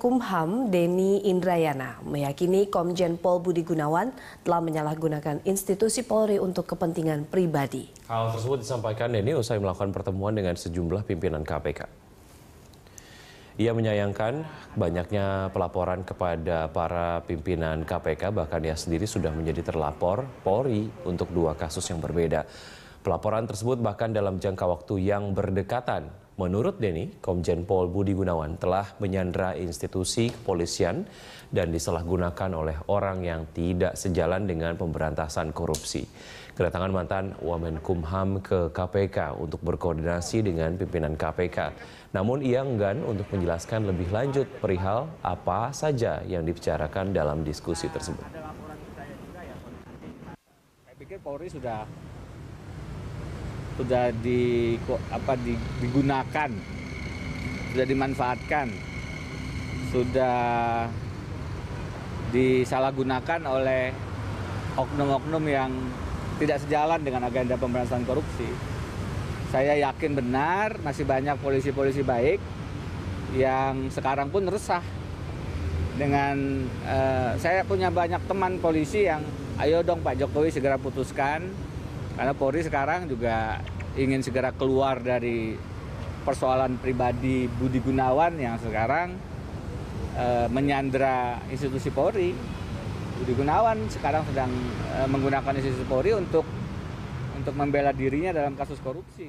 Kumham Deni Indrayana meyakini Komjen Pol Budi Gunawan telah menyalahgunakan institusi Polri untuk kepentingan pribadi. Hal tersebut disampaikan Deni usai melakukan pertemuan dengan sejumlah pimpinan KPK. Ia menyayangkan banyaknya pelaporan kepada para pimpinan KPK, bahkan ia sendiri sudah menjadi terlapor Polri untuk dua kasus yang berbeda. Pelaporan tersebut bahkan dalam jangka waktu yang berdekatan. Menurut Denny, Komjen Pol Budi Gunawan telah menyandra institusi kepolisian dan disalahgunakan oleh orang yang tidak sejalan dengan pemberantasan korupsi. Kedatangan mantan Wamen Kumham ke KPK untuk berkoordinasi dengan pimpinan KPK. Namun ia enggan untuk menjelaskan lebih lanjut perihal apa saja yang dibicarakan dalam diskusi tersebut. Ya, saya pikir Polri sudah sudah di apa digunakan sudah dimanfaatkan sudah disalahgunakan oleh oknum-oknum yang tidak sejalan dengan agenda pemberantasan korupsi. Saya yakin benar masih banyak polisi-polisi baik yang sekarang pun resah dengan uh, saya punya banyak teman polisi yang ayo dong Pak Jokowi segera putuskan karena Polri sekarang juga ingin segera keluar dari persoalan pribadi Budi Gunawan yang sekarang e, menyandra institusi Polri. Budi Gunawan sekarang sedang e, menggunakan institusi Polri untuk untuk membela dirinya dalam kasus korupsi.